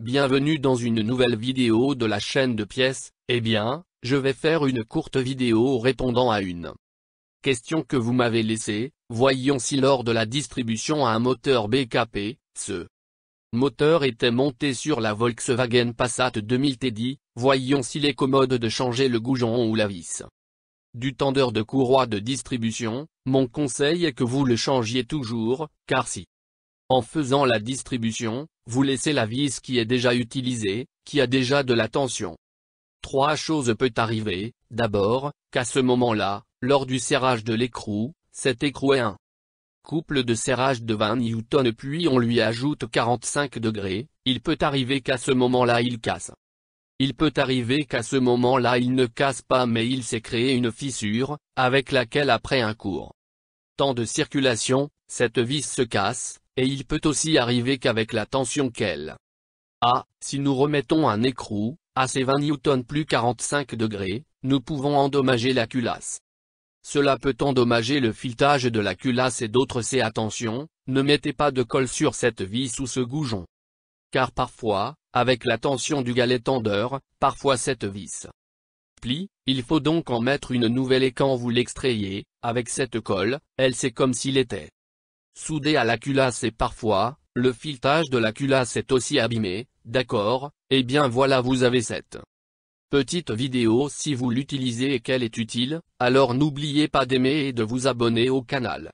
Bienvenue dans une nouvelle vidéo de la chaîne de pièces, eh bien, je vais faire une courte vidéo répondant à une question que vous m'avez laissée, voyons si lors de la distribution à un moteur BKP, ce moteur était monté sur la Volkswagen Passat 2010, voyons s'il est commode de changer le goujon ou la vis. Du tendeur de courroie de distribution, mon conseil est que vous le changiez toujours, car si en faisant la distribution, vous laissez la vis qui est déjà utilisée, qui a déjà de la tension. Trois choses peuvent arriver, d'abord, qu'à ce moment-là, lors du serrage de l'écrou, cet écrou est un couple de serrage de 20 Newton, puis on lui ajoute 45 degrés, il peut arriver qu'à ce moment-là il casse. Il peut arriver qu'à ce moment-là il ne casse pas mais il s'est créé une fissure, avec laquelle après un court temps de circulation, cette vis se casse, et il peut aussi arriver qu'avec la tension qu'elle a, si nous remettons un écrou, à ses 20 newtons plus 45 degrés, nous pouvons endommager la culasse. Cela peut endommager le filetage de la culasse et d'autres c'est attention, ne mettez pas de colle sur cette vis ou ce goujon. Car parfois, avec la tension du galet tendeur, parfois cette vis plie, il faut donc en mettre une nouvelle et quand vous l'extrayez, avec cette colle, elle c'est comme s'il était soudé à la culasse et parfois, le filetage de la culasse est aussi abîmé, d'accord, Eh bien voilà vous avez cette petite vidéo si vous l'utilisez et qu'elle est utile, alors n'oubliez pas d'aimer et de vous abonner au canal.